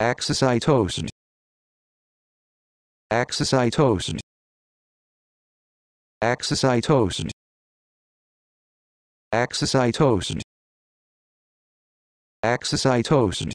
Axocytosed. Axocytosed. Axocytosed. Axocytosed. Exercitosed.